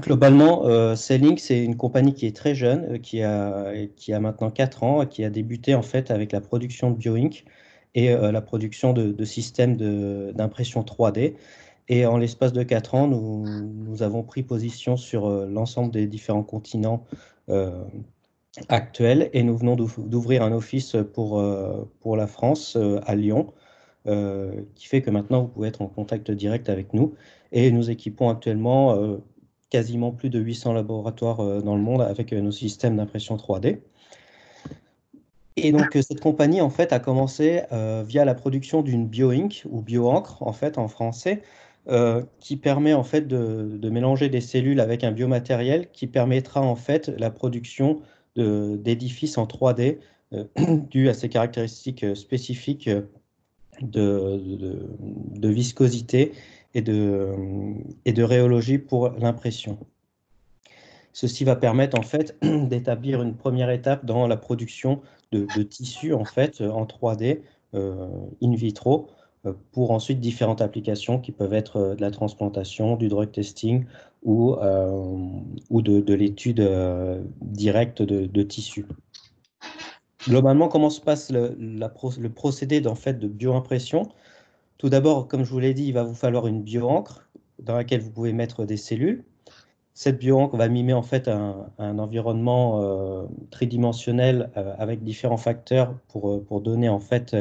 Globalement, euh, Selling, c'est une compagnie qui est très jeune, euh, qui a, maintenant 4 ans, qui a débuté en fait avec la production de BioInk et euh, la production de, systèmes d'impression 3D. Et en l'espace de 4 ans, nous, avons pris position sur l'ensemble des différents continents actuels et nous venons d'ouvrir un office pour, pour la France à Lyon. qui fait que maintenant vous pouvez être en contact direct avec nous et nous équipons actuellement quasiment plus de 800 laboratoires euh, dans le monde avec euh, nos systèmes d'impression 3D. Et donc euh, cette compagnie en fait a commencé via la production d'une bioink ou bioancre en fait en français qui permet en fait de, mélanger des cellules avec un biomatériel qui permettra en fait la production d'édifices en 3D dû à ses caractéristiques spécifiques de viscosité et de, et de rhéologie pour l'impression. Ceci va permettre en fait d'établir une première étape dans la production de, tissus en fait euh, en 3D euh, in vitro euh, pour ensuite différentes applications qui peuvent être de la transplantation, du drug testing ou, de, l'étude directe de, tissus. Globalement, comment se passe le, procédé fait, de bioimpression tout d'abord, comme je vous l'ai dit, il va vous falloir une bioencre dans laquelle vous pouvez mettre des cellules. Cette bioencre va mimer en fait un, environnement euh, tridimensionnel euh, avec différents facteurs pour, euh, pour donner en fait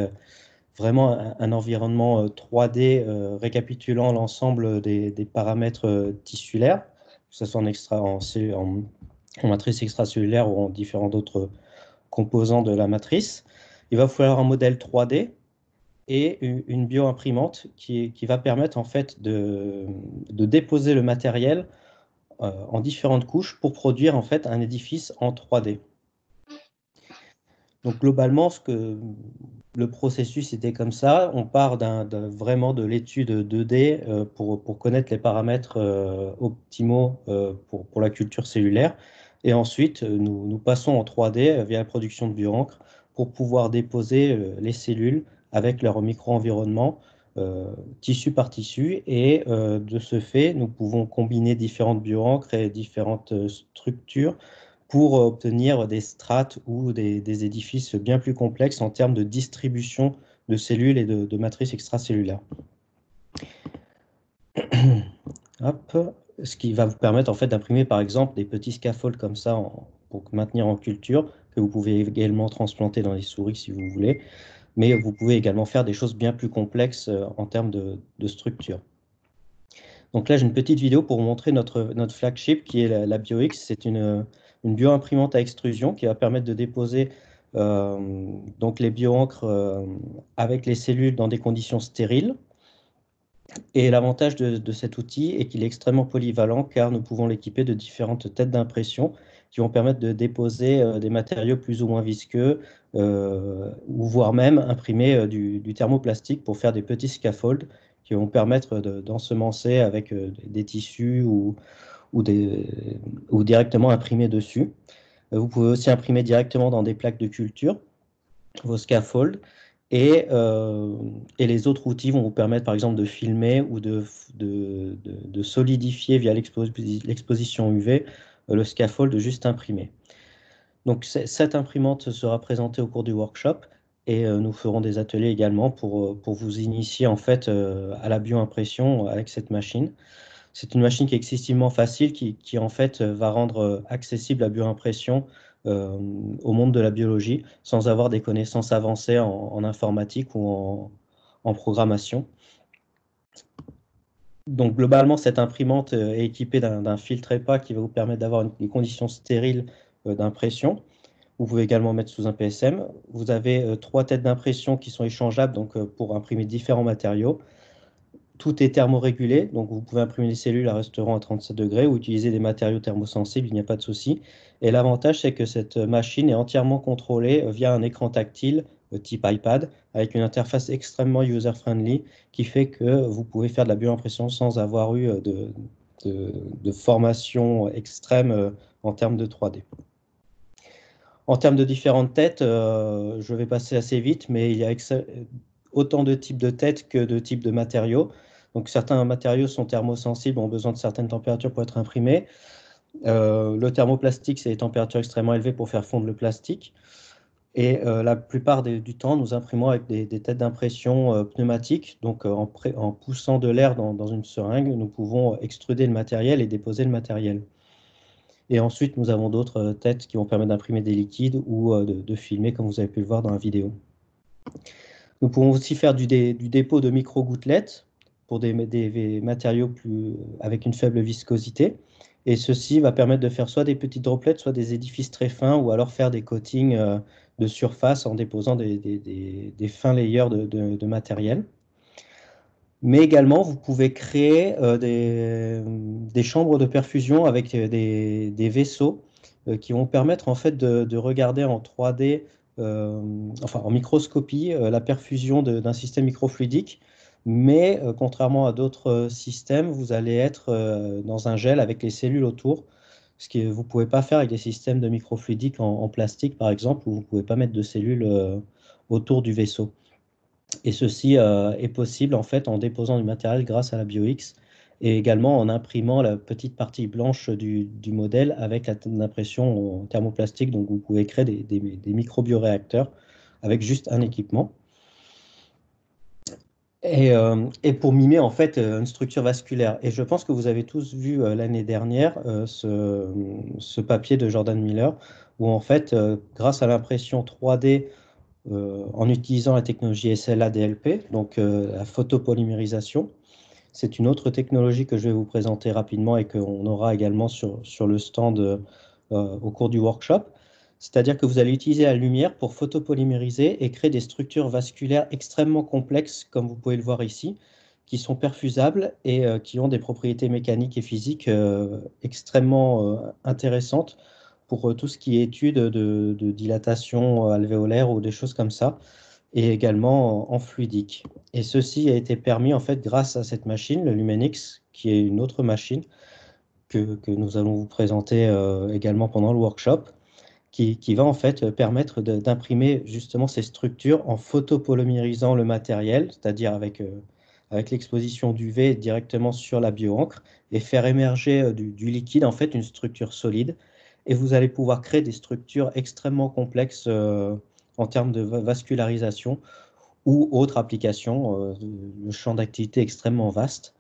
vraiment un, environnement 3D récapitulant l'ensemble des, paramètres tissulaires, que ce soit en, en matrice extracellulaire ou en différents autres composants de la matrice. Il va falloir un modèle 3D et une bioimprimante qui, qui, va permettre en fait de, déposer le matériel euh, en différentes couches pour produire en fait un édifice en 3D. Donc globalement, ce que le processus était comme ça. On part vraiment de l'étude 2D euh, pour, connaître les paramètres euh, optimaux pour, la culture cellulaire. Et ensuite, nous, nous passons en 3D via la production de bioencre pour pouvoir déposer les cellules avec leur micro-environnement euh, tissu par tissu. Et euh, de ce fait, nous pouvons combiner différentes bureaux, créer différentes euh, structures pour obtenir des strates ou des, édifices bien plus complexes en termes de distribution de cellules et de, matrices extracellulaires. Ce qui va vous permettre en fait d'imprimer par exemple des petits scaffolds comme ça pour maintenir en culture, que vous pouvez également transplanter dans les souris si vous voulez mais vous pouvez également faire des choses bien plus complexes euh, en termes de, structure. Donc là, j'ai une petite vidéo pour vous montrer notre, flagship qui est la, BioX. C'est euh, une, bioimprimante à extrusion qui va permettre de déposer euh, les bioencres avec les cellules dans des conditions stériles. Et l'avantage de, cet outil est qu'il est extrêmement polyvalent car nous pouvons l'équiper de différentes têtes d'impression qui vont permettre de déposer euh, des matériaux plus ou moins visqueux, euh, ou voire même imprimer euh, du, thermoplastique pour faire des petits scaffolds qui vont permettre d'ensemencer avec des tissus ou, ou, des, ou directement imprimer dessus. Vous pouvez aussi imprimer directement dans des plaques de culture vos scaffolds. Et, et, les autres outils vont vous permettre, par exemple, de filmer ou de, de, de, de solidifier via l'exposition UV euh, le scaffold juste imprimé. Donc cette imprimante sera présentée au cours du workshop et euh, nous ferons des ateliers également pour, euh, vous initier en fait à la bioimpression avec cette machine. C'est une machine qui est excessivement facile, qui, en fait va rendre accessible la bioimpression au monde de la biologie sans avoir des connaissances avancées en, informatique ou en programmation. Donc globalement, cette imprimante euh, est équipée d'un filtre EPA qui va vous permettre d'avoir des conditions condition stériles euh, d'impression. Vous pouvez également mettre sous un PSM. Vous avez euh, trois têtes d'impression qui sont échangeables donc, pour imprimer différents matériaux. Tout est thermorégulé, donc vous pouvez imprimer des cellules à restaurant à 37 degrés ou utiliser des matériaux thermosensibles, il n'y a pas de souci. Et l'avantage, c'est que cette machine est entièrement contrôlée via un écran tactile euh, type iPad, avec une interface extrêmement user-friendly qui fait que vous pouvez faire de la bioimpression sans avoir eu euh, de, formation extrême euh, en termes de 3D. En termes de différentes têtes, je vais passer assez vite, mais il y a autant de types de têtes que de types de matériaux. Donc certains matériaux sont thermosensibles, ont besoin de certaines températures pour être imprimés. le thermoplastique, c'est des températures extrêmement élevées pour faire fondre le plastique. Et euh, la plupart du temps, nous imprimons avec des, têtes d'impression euh, pneumatiques. Donc, euh, en, poussant de l'air dans, une seringue, nous pouvons extruder le matériel et déposer le matériel. Et ensuite, nous avons d'autres têtes qui vont permettre d'imprimer des liquides ou de, filmer, comme vous avez pu le voir dans la vidéo. Nous pouvons aussi faire du, dépôt de micro-gouttelettes pour des, matériaux plus, avec une faible viscosité. Et ceci va permettre de faire soit des petites droplettes, soit des édifices très fins, ou alors faire des coatings de surface en déposant des, fins layers de, matériel. Mais également, vous pouvez créer euh, des, chambres de perfusion avec euh, des, vaisseaux euh, qui vont permettre en fait de, regarder en 3D, enfin en microscopie, la perfusion d'un système microfluidique. Mais contrairement à d'autres systèmes, vous allez être dans un gel avec les cellules autour ce que vous ne pouvez pas faire avec des systèmes de microfluidique en, plastique, par exemple, où vous ne pouvez pas mettre de cellules euh, autour du vaisseau. Et ceci euh, est possible en fait en déposant du matériel grâce à la BioX et également en imprimant la petite partie blanche du, modèle avec l'impression thermoplastique. Donc vous pouvez créer des, des, des microbioréacteurs avec juste un équipement. Euh, et, pour mimer en fait euh, une structure vasculaire. Et je pense que vous avez tous vu euh, l'année dernière ce, papier de Jordan Miller, où en fait, grâce à l'impression 3D en utilisant la technologie SLA-DLP, donc la photopolymérisation, c'est une autre technologie que je vais vous présenter rapidement et qu'on aura également sur, sur le stand au cours du workshop. C'est-à-dire que vous allez utiliser la lumière pour photopolymériser et créer des structures vasculaires extrêmement complexes, comme vous pouvez le voir ici, qui sont perfusables et euh, qui ont des propriétés mécaniques et physiques euh, extrêmement euh, intéressantes pour tout ce qui est étude de, dilatation alvéolaire ou des choses comme ça, et également en fluidique. Et ceci a été permis en fait grâce à cette machine, le Lumenix, qui est une autre machine que nous allons vous présenter également pendant le workshop qui, va en fait permettre d'imprimer justement ces structures en photopolymérisant le matériel, c'est-à-dire avec, euh, avec l'exposition du V directement sur la bioencre et faire émerger euh, du, liquide en fait une structure solide. Et vous allez pouvoir créer des structures extrêmement complexes euh, en termes de vascularisation ou autres applications, le champ d'activité extrêmement vaste.